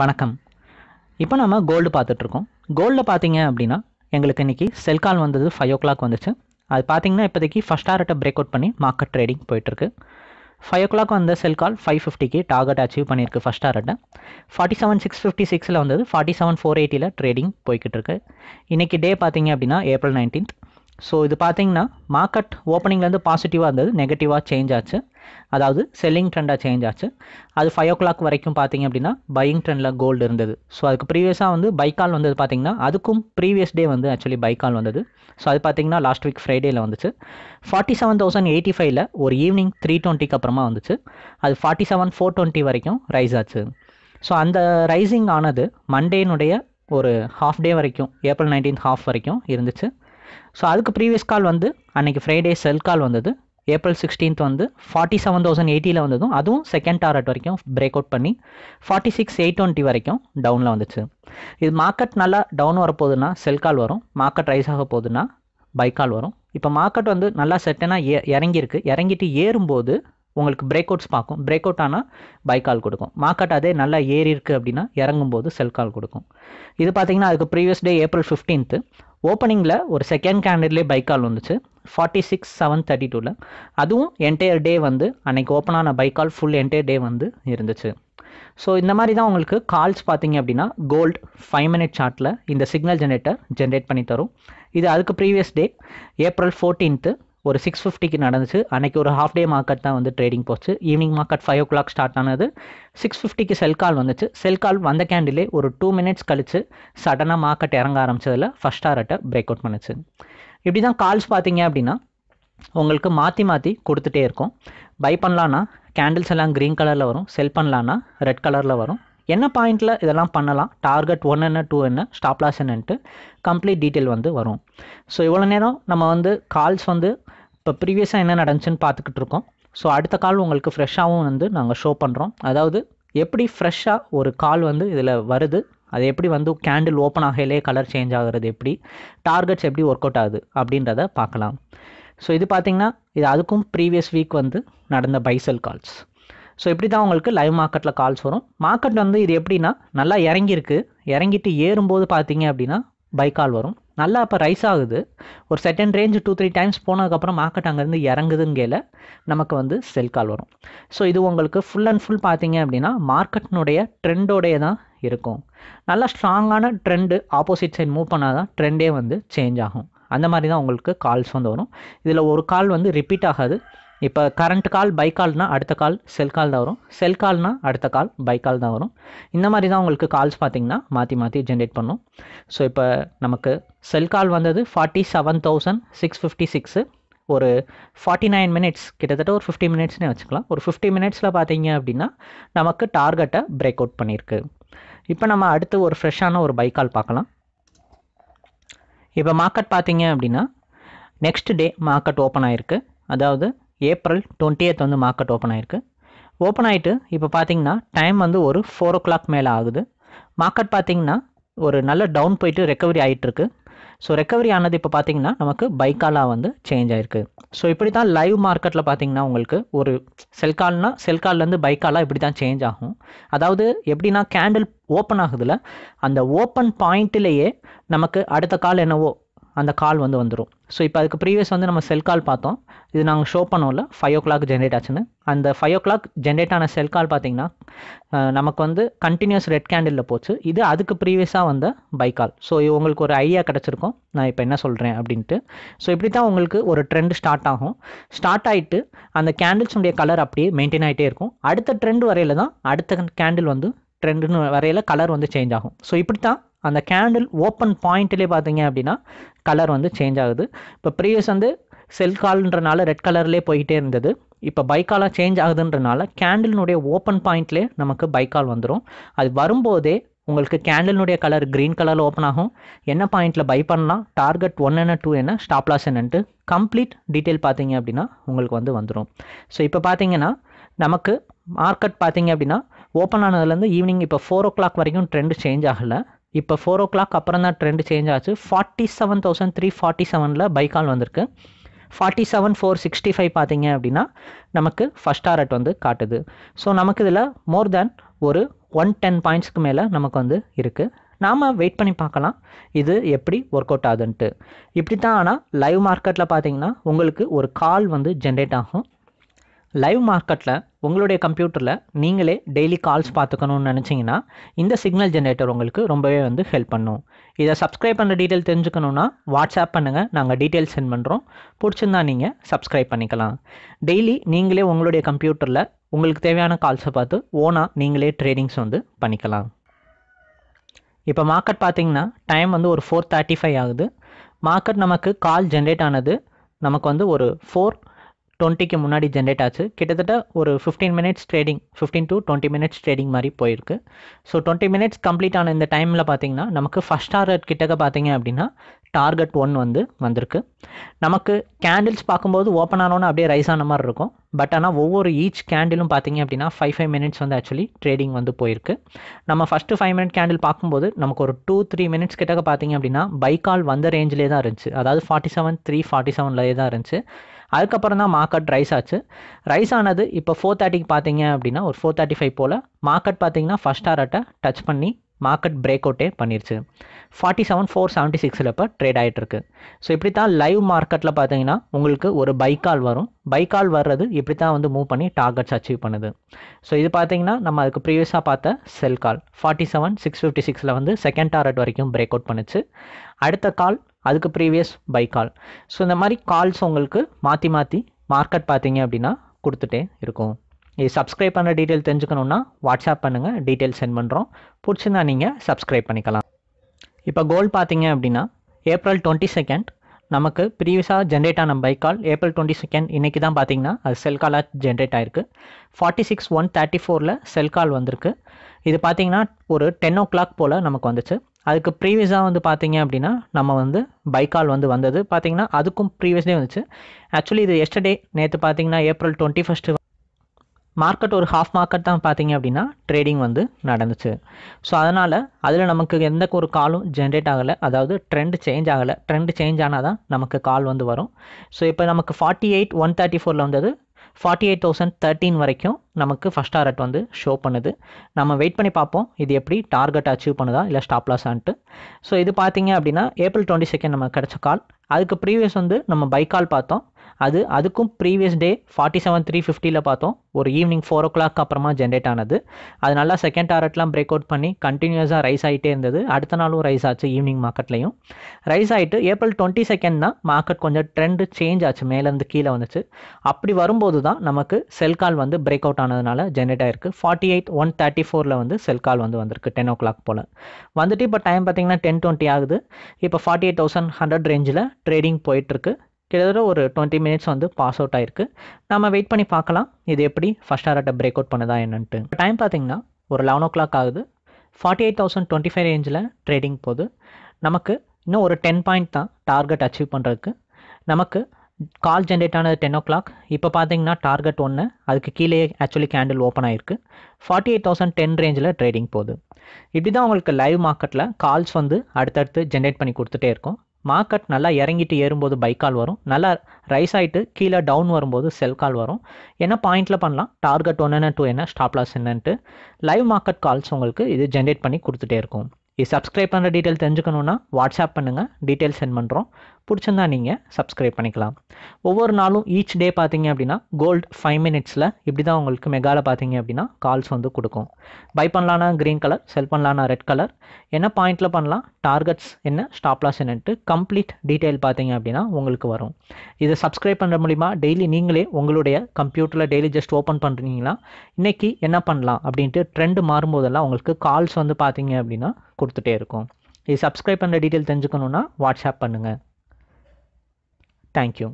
வணக்கம் இப்போ நம்ம கோல்டு பார்த்துட்ருக்கோம் கோல்டில் பார்த்தீங்க அப்படின்னா எங்களுக்கு இன்றைக்கி செல் கால் வந்தது ஃபைவ் ஓ கிளாக் வந்துச்சு அது பார்த்தீங்கன்னா இப்போதைக்கு ஃபஸ்ட் ஆர்ட்டை பிரேக் அவுட் பண்ணி மார்க்கெட் ட்ரேடிங் போயிட்டுருக்கு ஃபைவ் ஓ கிளாக் வந்த செல் கால் ஃபைவ் ஃபிஃப்டிக்கு டார்கெட் அச்சீவ் பண்ணியிருக்கு ஃபஸ்ட் டார்கெட்டை ஃபார்ட்டி செவன் சிக்ஸ் ஃபிஃப்டி சிக்ஸில் வந்தது ஃபார்ட்டி செவன் ஃபோர் எயிட்டியில் ட்ரேடிங் போய்கிட்டு இருக்கு இன்றைக்கி டே பார்த்தீங்க அப்படின்னா ஏப்ரல் நைன்டீன்த் ஸோ இது பார்த்தீங்கன்னா மார்க்கெட் ஓப்பனிங்லேருந்து பாசிட்டிவாக இருந்தது நெகட்டிவாக சேஞ்ச் ஆச்சு அதாவது செல்லிங் ட்ரெண்டாக சேஞ்ச் ஆச்சு அது ஃபைவ் ஓ கிளாக் வரைக்கும் பார்த்தீங்க அப்படின்னா பையிங் ட்ரெண்டில் கோல்டு இருந்தது ஸோ அதுக்கு ப்ரீவியஸாக வந்து பைக்கால் வந்தது பார்த்தீங்கன்னா அதுக்கும் ப்ரீவியஸ் டே வந்து ஆக்சுவலி பைக்கால் வந்தது ஸோ அது பார்த்தீங்கன்னா லாஸ்ட் வீக் ஃப்ரைடேயில் வந்துச்சு ஃபார்ட்டி செவன் தௌசண்ட் எயிட்டி ஃபைவ்ல ஒரு ஈவினிங் த்ரீ டுவெண்ட்டிக்கு அப்புறமா வந்துச்சு அது ஃபார்ட்டி செவன் ஃபோர் டுவெண்ட்டி வரைக்கும் ரைஸ் ஆச்சு ஸோ அந்த ரைசிங் ஆனது மண்டேனுடைய ஒரு ஹாஃப் டே வரைக்கும் ஏப்ரல் நைன்டீன்த் ஹாஃப் வரைக்கும் இருந்துச்சு ஸோ அதுக்கு ப்ரீவியஸ் கால் வந்து அன்றைக்கி ஃப்ரைடே செல் கால் வந்தது ஏப்ரல் சிக்ஸ்டீன்த் வந்து ஃபார்ட்டி செவன் தௌசண்ட் எயிட்டியில் வந்ததும் அதுவும் செகண்ட் டாரட் வரைக்கும் பிரேக் அவுட் பண்ணி ஃபார்ட்டி சிக்ஸ் எயிட் டுவெண்ட்டி வரைக்கும் டவுனில் வந்துச்சு இது மார்க்கெட் நல்லா டவுன் வரப்போகுதுன்னா செல் கால் வரும் மார்க்கெட் ரைஸ் ஆக போகுதுன்னா பை கால் வரும் இப்போ மார்க்கெட் வந்து நல்லா செட்டனாக இறங்கியிருக்கு இறங்கிட்டு ஏறும்போது உங்களுக்கு பிரேக் அவுட்ஸ் பார்க்கும் பிரேக் அவுட் ஆனால் பை கால் கொடுக்கும் மார்க்கெட் அதே நல்லா ஏறி இருக்குது அப்படின்னா இறங்கும் போது செல் கால் கொடுக்கும் இது பார்த்தீங்கன்னா அதுக்கு ப்ரீவியஸ் டே ஏப்ரல் ஃபிஃப்டீன்த்து ஓப்பனிங்கில் ஒரு செகண்ட் கேண்டில்லே பை கால் வந்துச்சு ஃபார்ட்டி சிக்ஸ் செவன் தேர்ட்டி டூவில் அதுவும் என்டையர் டே வந்து அன்றைக்கி ஓப்பன் ஆன buy call full entire day வந்து இருந்துச்சு ஸோ இந்த மாதிரி தான் உங்களுக்கு கால்ஸ் பார்த்தீங்க அப்படின்னா கோல்டு ஃபைவ் மினிட் சார்ட்டில் இந்த சிக்னல் ஜென்ரேட்டர் ஜென்ரேட் பண்ணி தரும் இது அதுக்கு ப்ரீவியஸ் டே ஏப்ரல் ஃபோர்டீன்த்து ஒரு சிக்ஸ் ஃபிஃப்டிக்கு நடந்துச்சு அன்றைக்கி ஒரு ஹாஃப் டே மார்க்கெட் தான் வந்து ட்ரேடிங் போச்சு evening market five o'clock start ஆனது சிக்ஸ் ஃபிஃப்டிக்கு செல் கால் வந்துச்சு செல் கால் வந்த கேண்டிலே ஒரு டூ மினிட்ஸ் கழித்து சடனாக மார்க்கெட் இறங்க ஆரம்பிச்சதில் ஃபஸ்ட் ஆர்ட்டை பிரேக் அவுட் பண்ணுச்சு இப்படி தான் கால்ஸ் பார்த்தீங்க அப்படின்னா உங்களுக்கு மாற்றி மாற்றி கொடுத்துட்டே இருக்கும் பை பண்ணலான்னா கேண்டில்ஸ் எல்லாம் க்ரீன் கலரில் வரும் செல் பண்ணலான்னா ரெட் கலரில் வரும் என்ன பாயிண்டில் இதெல்லாம் பண்ணலாம் டார்கெட் ஒன் என்ன டூ என்ன ஸ்டாப்லாஸ் என்னன்ட்டு கம்ப்ளீட் டீட்டெயில் வந்து வரும் ஸோ இவ்வளோ நேரம் நம்ம வந்து கால்ஸ் வந்து இப்போ ப்ரீவியஸாக என்ன நடந்துச்சுன்னு பார்த்துக்கிட்டு இருக்கோம் ஸோ அடுத்த கால் உங்களுக்கு ஃப்ரெஷ்ஷாகவும் வந்து நாங்கள் ஷோ பண்ணுறோம் அதாவது எப்படி ஃப்ரெஷ்ஷாக ஒரு கால் வந்து இதில் வருது அது எப்படி வந்து கேண்டில் ஓப்பன் ஆகையிலே கலர் சேஞ்ச் ஆகிறது எப்படி டார்கெட்ஸ் எப்படி ஒர்க் அவுட் ஆகுது அப்படின்றத பார்க்கலாம் ஸோ இது பார்த்திங்கன்னா இது அதுக்கும் ப்ரீவியஸ் வீக் வந்து நடந்த பைசல் கால்ஸ் ஸோ இப்படி தான் உங்களுக்கு லைவ் மார்க்கெட்டில் கால்ஸ் வரும் மார்க்கெட் வந்து இது எப்படின்னா நல்லா இறங்கியிருக்கு இறங்கிட்டு ஏறும்போது பார்த்தீங்க அப்படின்னா பைக்கால் வரும் நல்லா அப்போ ரைஸ் ஆகுது ஒரு second range two three times போனதுக்கப்புறம் மார்க்கெட் அங்கேருந்து இறங்குதுங்கல நமக்கு வந்து செல் கால் வரும் ஸோ இது உங்களுக்கு ஃபுல் அண்ட் ஃபுல் பார்த்தீங்க அப்படின்னா மார்க்கெட்னுடைய ட்ரெண்டோடைய தான் இருக்கும் நல்லா ஸ்ட்ராங்கான ட்ரெண்டு ஆப்போசிட் சைட் மூவ் பண்ணால் தான் ட்ரெண்டே வந்து சேஞ்ச் ஆகும் அந்த மாதிரி தான் உங்களுக்கு கால்ஸ் வந்து வரும் இதில் ஒரு கால் வந்து ரிப்பீட் ஆகாது இப்போ கரண்ட் கால் பை கால்னால் அடுத்த கால் செல் கால் தான் வரும் செல் கால்னால் அடுத்த கால் பை கால் தான் வரும் இந்த மாதிரி தான் உங்களுக்கு கால்ஸ் பார்த்திங்கன்னா மாற்றி மாற்றி ஜென்ரேட் பண்ணும் ஸோ இப்போ நமக்கு செல் கால் வந்தது forty seven thousand six fifty six ஒரு ஃபார்ட்டி நைன் மினிட்ஸ் கிட்டத்தட்ட ஒரு ஃபிஃப்டி மினிட்ஸ்னே வச்சுக்கலாம் ஒரு ஃபிஃப்டி மினிட்ஸில் பார்த்தீங்க அப்படின்னா நமக்கு டார்கெட்டை பிரேக் அவுட் பண்ணியிருக்கு இப்போ நம்ம அடுத்து ஒரு ஃப்ரெஷ்ஷான ஒரு பைக்கால் பார்க்கலாம் இப்போ மார்க்கெட் பார்த்தீங்க அப்படின்னா நெக்ஸ்ட் டே மார்க்கெட் ஓப்பன் ஆகிருக்கு அதாவது ஏப்ரல் டுவெண்ட்டி டுவெண்ட்டியத் வந்து மார்க்கெட் ஓப்பன் ஆயிருக்கு ஓப்பன் ஆகிட்டு இப்போ பார்த்தீங்கன்னா டைம் வந்து ஒரு ஃபோர் ஓ கிளாக் மேலே ஆகுது மார்க்கெட் பார்த்தீங்கன்னா ஒரு நல்ல டவுன் போயிட்டு ரெக்கவரி ஆகிட்டுருக்கு ஸோ ரெக்கவரி ஆனது இப்போ பார்த்தீங்கன்னா நமக்கு பைக்காலாக வந்து சேஞ்ச் ஆயிருக்கு ஸோ இப்படி தான் லைவ் மார்க்கெட்டில் பார்த்தீங்கன்னா உங்களுக்கு ஒரு செல்கால்னா செல்கால்லேருந்து பைக்காலாக இப்படி தான் சேஞ்ச் ஆகும் அதாவது எப்படின்னா கேண்டில் ஓப்பன் ஆகுதுல அந்த ஓப்பன் பாயிண்ட்லேயே நமக்கு அடுத்த கால் என்னவோ அந்த கால் வந்து வந்துடும் ஸோ இப்போ அதுக்கு ப்ரீவியஸ் வந்து நம்ம செல் கால் பார்த்தோம் இது நாங்கள் ஷோ பண்ணோம்ல ஃபைவ் ஓ கிளாக் ஜென்ரேட் ஆச்சுன்னு அந்த ஃபைவ் ஓ கிளாக் ஜென்ரேட் ஆன செல் கால் பார்த்தீங்கன்னா நமக்கு வந்து கண்டினியூஸ் ரெட் கேண்டிலில் போச்சு இது அதுக்கு ப்ரீவியஸாக வந்த பை கால் ஸோ உங்களுக்கு ஒரு ஐடியா கிடச்சிருக்கும் நான் இப்போ என்ன சொல்கிறேன் அப்படின்ட்டு ஸோ இப்படி தான் உங்களுக்கு ஒரு ட்ரெண்ட் ஸ்டார்ட் ஆகும் ஸ்டார்ட் ஆகிட்டு அந்த கேண்டில்ஸுடைய கலர் அப்படியே மெயின்டைன் ஆகிட்டே இருக்கும் அடுத்த ட்ரெண்ட் வரையில் தான் அடுத்த கேண்டில் வந்து ட்ரெண்டுன்னு வரையில் கலர் வந்து சேஞ்ச் ஆகும் ஸோ இப்படி தான் அந்த கேண்டில் ஓப்பன் பாயிண்ட்லேயே பார்த்தீங்க அப்படின்னா கலர் வந்து சேஞ்ச் ஆகுது இப்போ ப்ரீவியஸ் வந்து செல் கால்ன்றனால ரெட் கலர்லேயே போய்கிட்டே இருந்தது இப்போ பைக்காலாக சேஞ்ச் ஆகுதுன்றனால கேண்டிலினுடைய ஓப்பன் பாயிண்ட்லேயே நமக்கு பைக்கால் வந்துடும் அது வரும்போதே உங்களுக்கு கேண்டிலினுடைய கலர் க்ரீன் கலரில் ஓப்பன் ஆகும் என்ன பாயிண்ட்டில் பை பண்ணலாம் டார்கெட் ஒன் என்ன டூ என்ன ஸ்டாப் லாஸ் என்னன்ட்டு கம்ப்ளீட் டீட்டெயில் பார்த்தீங்க அப்படின்னா உங்களுக்கு வந்து வந்துடும் ஸோ இப்போ பார்த்தீங்கன்னா நமக்கு மார்க்கெட் பார்த்தீங்க அப்படின்னா ஓப்பன் ஆனதுலேருந்து ஈவினிங் இப்போ ஃபோர் ஓ கிளாக் வரைக்கும் ட்ரெண்டு சேஞ்ச் ஆகலை இப்போ ஃபோர் ஓ கிளாக் அப்புறம் தான் ட்ரெண்ட் சேஞ்ச் ஆச்சு forty seven thousand three forty செவனில் பைக்கால் வந்திருக்கு forty seven four sixty five பார்த்தீங்க அப்படின்னா நமக்கு ஃபஸ்ட் டாரட் வந்து காட்டுது ஸோ நமக்கு இதில் மோர் தேன் ஒரு ஒன் டென் பாயிண்ட்ஸ்க்கு மேலே நமக்கு வந்து இருக்குது நாம் வெயிட் பண்ணி பார்க்கலாம் இது எப்படி ஒர்க் அவுட் ஆகுதுன்ட்டு இப்படி தான் ஆனால் லைவ் மார்க்கெட்டில் பார்த்தீங்கன்னா உங்களுக்கு ஒரு கால் வந்து ஜென்ரேட் ஆகும் லைவ் மார்க்கெட்டில் உங்களுடைய கம்ப்யூட்டரில் நீங்களே டெய்லி கால்ஸ் பார்த்துக்கணும்னு நினச்சிங்கன்னா இந்த சிக்னல் ஜென்ரேட்டர் உங்களுக்கு ரொம்பவே வந்து ஹெல்ப் பண்ணும் இதை சப்ஸ்கிரைப் பண்ணுற டீட்டெயில் தெரிஞ்சுக்கணுன்னா வாட்ஸ்அப் பண்ணுங்கள் நாங்கள் டீட்டெயில் சென்ட் பண்ணுறோம் பிடிச்சிருந்தா நீங்கள் சப்ஸ்கிரைப் பண்ணிக்கலாம் டெய்லி நீங்களே உங்களுடைய கம்ப்யூட்டரில் உங்களுக்கு தேவையான கால்ஸை பார்த்து ஓனாக நீங்களே ட்ரேடிங்ஸ் வந்து பண்ணிக்கலாம் இப்போ மார்க்கெட் பார்த்தீங்கன்னா டைம் வந்து ஒரு ஃபோர் தேர்ட்டி ஃபைவ் ஆகுது மார்க்கெட் நமக்கு கால் ஜென்ரேட் ஆனது நமக்கு வந்து ஒரு ஃபோர் டுவெண்ட்டிக்கு முன்னாடி ஜென்ரேட் ஆச்சு கிட்டத்தட்ட ஒரு fifteen minutes trading fifteen to twenty minutes trading மாதிரி போயிருக்கு ஸோ டுவெண்ட்டி மினிட்ஸ் கம்ப்ளீட் ஆன இந்த டைமில் பார்த்தீங்கன்னா நமக்கு ஃபஸ்ட் டார்கெட் கிட்டக்க பார்த்தீங்க அப்படின்னா டார்கெட் ஒன் வந்து வந்திருக்கு நமக்கு கேண்டில்ஸ் பார்க்கும்போது ஓப்பன் ஆனோன்னு அப்படியே ரைஸ் ஆன மாதிரி இருக்கும் பட் ஆனால் ஒவ்வொரு ஈச் கேண்டிலும் பார்த்தீங்க அப்படின்னா ஃபைவ் ஃபைவ் மினிட்ஸ் வந்து ஆக்சுவலி ட்ரேடிங் வந்து போயிருக்கு நம்ம ஃபஸ்ட்டு ஃபைவ் மினிட் கேண்டில் பார்க்கும்போது நமக்கு ஒரு டூ த்ரீ மினிட்ஸ் கிட்டக்க பார்த்தீங்க அப்படின்னா பைக்கால் வந்த ரேஞ்சிலே தான் இருந்துச்சு அதாவது ஃபார்ட்டி செவன் த்ரீ ஃபார்ட்டி செவன்லேயே தான் இருந்துச்சு அதுக்கப்புறம் தான் மார்க்கெட் ரைஸ் ஆச்சு ரைஸ் ஆனது இப்போ ஃபோர் தேர்ட்டிக்கு பார்த்தீங்க அப்படின்னா ஒரு ஃபோர் தேர்ட்டி ஃபைவ் போல் மார்க்கெட் பார்த்தீங்கன்னா ஃபஸ்ட் ஆர்ட்டை டச் பண்ணி மார்க்கெட் பிரேக் அவுட்டே பண்ணிருச்சு ஃபார்ட்டி செவன் ஃபோர் செவன்ட்டி சிக்ஸில் இப்போ ட்ரேட் ஆகிட்டுருக்கு ஸோ இப்படி தான் லைவ் மார்க்கெட்டில் பார்த்தீங்கன்னா உங்களுக்கு ஒரு பைக்கால் வரும் பைக்கால் வர்றது இப்படி தான் வந்து மூவ் பண்ணி டார்கெட்ஸ் அச்சீவ் பண்ணுது ஸோ இது பார்த்தீங்கன்னா நம்ம அதுக்கு ப்ரீவியஸாக பார்த்த sell call forty seven six fifty சிக்ஸில் வந்து செகண்ட் டார்கெட் வரைக்கும் பிரேக் அவுட் பண்ணுச்சு அடுத்த கால் அதுக்கு ப்ரீவியஸ் பை கால் ஸோ இந்த மாதிரி கால்ஸ் உங்களுக்கு மாற்றி மாற்றி மார்க்கெட் பார்த்தீங்க அப்படின்னா கொடுத்துட்டே இருக்கும் இது சப்ஸ்கிரைப் பண்ணுற டீட்டெயில் தெரிஞ்சுக்கணுன்னா வாட்ஸ்அப் பண்ணுங்கள் டீட்டெயில் சென்ட் பண்ணுறோம் பிடிச்சிருந்தா நீங்கள் சப்ஸ்கிரைப் பண்ணிக்கலாம் இப்போ கோல் பார்த்தீங்க அப்படின்னா ஏப்ரல் டுவெண்ட்டி செகண்ட் நமக்கு ப்ரீவியஸாக ஜென்ரேட் ஆன buy call April twenty second இன்றைக்கி தான் பார்த்தீங்கன்னா அது செல் காலாக ஜென்ரேட் ஆயிருக்கு ஃபார்ட்டி சிக்ஸ் ஒன் தேர்ட்டி ஃபோரில் செல் கால் வந்திருக்கு இது பார்த்தீங்கன்னா ஒரு டென் ஓ கிளாக் போல் நமக்கு வந்துச்சு அதுக்கு ப்ரீவியஸாக வந்து பார்த்தீங்க அப்படின்னா நம்ம வந்து பைக் கால் வந்து வந்தது பார்த்தீங்கன்னா அதுக்கும் ப்ரீவியஸ்டே வந்துச்சு ஆக்சுவலி இது எஸ்டர்டே நேற்று பார்த்தீங்கன்னா ஏப்ரல் டுவெண்ட்டி ஃபஸ்ட்டு மார்க்கெட் ஒரு ஹாஃப் மார்க்கெட் தான் பார்த்தீங்க அப்படின்னா ட்ரேடிங் வந்து நடந்துச்சு ஸோ அதனால் அதில் நமக்கு எந்த ஒரு காலும் ஜென்ரேட் ஆகலை அதாவது ட்ரெண்ட் சேஞ்ச் ஆகலை ட்ரெண்ட் சேஞ்ச் ஆனால் தான் நமக்கு கால் வந்து வரும் ஸோ இப்போ நமக்கு ஃபார்ட்டி எயிட் ஒன் தேர்ட்டி ஃபோரில் வந்தது ஃபார்ட்டி எயிட் தௌசண்ட் தேர்ட்டின் வரைக்கும் நமக்கு ஃபஸ்ட் டார்கெட் வந்து ஷோ பண்ணுது நம்ம வெயிட் பண்ணி பார்ப்போம் இது எப்படி டார்கெட் அச்சீவ் பண்ணுதா இல்லை ஸ்டாப் லாஸான்ட்டு ஸோ இது பார்த்தீங்க அப்படின்னா ஏப்ரல் டுவெண்ட்டி செகண்ட் நம்ம கிடச்ச கால் அதுக்கு ப்ரீவியஸ் வந்து நம்ம பைக் கால் பார்த்தோம் அது அதுக்கும் previous day forty seven three ஃபிஃப்டியில் பார்த்தோம் ஒரு ஈவினிங் ஃபோர் ஓ கிளாக் அப்புறமா ஜென்ரேட் ஆனது அது நல்லா செகண்ட் டாரெட்லாம் பிரேக் அவுட் பண்ணி கண்டினியூஸாக ரைஸ் ஆகிட்டே இருந்தது அடுத்த நாளும் ரைஸ் ஆச்சு ஈவினிங் மார்க்கெட்லையும் ரைஸ் ஆகிட்டு ஏப்ரல் டுவெண்ட்டி செகண்ட் தான் மார்க்கெட் கொஞ்சம் ட்ரெண்டு சேஞ்ச் ஆச்சு மேலேருந்து கீழே வந்துச்சு அப்படி வரும்போது தான் நமக்கு செல் கால் வந்து பிரேக் அவுட் ஆனதுனால ஜென்ரேட் ஆயிருக்கு ஃபார்ட்டி எயிட் ஒன் தேர்ட்டி ஃபோரில் வந்து செல் கால் வந்து வந்திருக்கு டென் ஓ கிளாக் போல் வந்துட்டு இப்போ டைம் பார்த்தீங்கன்னா டென் டுவெண்ட்டி ஆகுது இப்போ ஃபார்ட்டி எயிட் தௌசண்ட் ஹண்ட்ரட் ரேஞ்சில் ட்ரேடிங் போயிட்டுருக்கு கிட்டத்தட்ட ஒரு டுவெண்ட்டி மினிட்ஸ் வந்து பாஸ் அவுட் ஆயிருக்கு நம்ம வெயிட் பண்ணி பார்க்கலாம் இது எப்படி ஃபஸ்ட் ஹார்ட்டை பிரேக் அவுட் பண்ணுதா என்னன்ட்டு டைம் பார்த்தீங்கன்னா ஒரு லெவன் ஓ கிளாக் ஆகுது forty eight thousand twenty five ரேஞ்சில் ட்ரேடிங் போகுது நமக்கு இன்னும் ஒரு டென் பாயிண்ட் தான் டார்கெட் அச்சீவ் பண்ணுறதுக்கு நமக்கு கால் ஜென்ரேட் ஆனது டென் ஓ கிளாக் இப்போ பார்த்தீங்கன்னா டார்கெட் ஒன்று அதுக்கு கீழே ஆக்சுவலி கேண்டில் ஓப்பன் ஆயிருக்கு ஃபார்ட்டி எயிட் தௌசண்ட் டென் ரேஞ்சில் ட்ரேடிங் போகுது இப்படி தான் உங்களுக்கு லைவ் மார்க்கெட்டில் கால்ஸ் வந்து அடுத்தடுத்து ஜென்ரேட் பண்ணி கொடுத்துட்டே இருக்கும் மார்க்கெட் நல்லா இறங்கிட்டு ஏறும்போது பைக் கால் வரும் நல்லா ரைஸ் ஆகிட்டு கீழே டவுன் வரும்போது செல் கால் வரும் என்ன பாயிண்ட்டில் பண்ணலாம் டார்கெட் ஒன்று டூ என்ன ஸ்டாப்லாஸ் என்னன்ட்டு லைவ் மார்க்கெட் கால்ஸ் உங்களுக்கு இது ஜென்ரேட் பண்ணி கொடுத்துட்டே இருக்கும் இது சப்ஸ்கிரைப் பண்ணுற டீட்டெயில் தெரிஞ்சுக்கணுன்னா வாட்ஸ்அப் பண்ணுங்கள் டீட்டெயில் சென்ட் பண்ணுறோம் பிடிச்சிருந்தா நீங்கள் சப்ஸ்கிரைப் பண்ணிக்கலாம் ஒவ்வொரு நாளும் ஈச் டே பார்த்தீங்க அப்படின்னா கோல்டு ஃபைவ் மினிட்ஸில் இப்படி தான் உங்களுக்கு மெகாவில் பார்த்தீங்க அப்படின்னா கால்ஸ் வந்து கொடுக்கும் பை பண்ணலான்னா க்ரீன் கலர் செல் பண்ணலான்னா ரெட் கலர் என்ன பாயிண்ட்டில் பண்ணலாம் டார்கெட்ஸ் என்ன ஸ்டாப்லாஸ் என்னென்ட்டு கம்ப்ளீட் டீட்டெயில் பார்த்தீங்க அப்படின்னா உங்களுக்கு வரும் இதை சப்ஸ்கிரைப் பண்ணுற மூலிமா டெய்லி நீங்களே உங்களுடைய கம்ப்யூட்டரில் டெய்லி ஜஸ்ட் ஓப்பன் பண்ணுறீங்களா இன்றைக்கி என்ன பண்ணலாம் அப்படின்ட்டு ட்ரெண்டு மாறும்போதெல்லாம் உங்களுக்கு கால்ஸ் வந்து பார்த்தீங்க அப்படின்னா கொடுத்துட்டே இருக்கும் இது சப்ஸ்கிரைப் பண்ணுற டீட்டெயில் தெரிஞ்சுக்கணுன்னா வாட்ஸ்அப் பண்ணுங்கள் தேங்க்யூ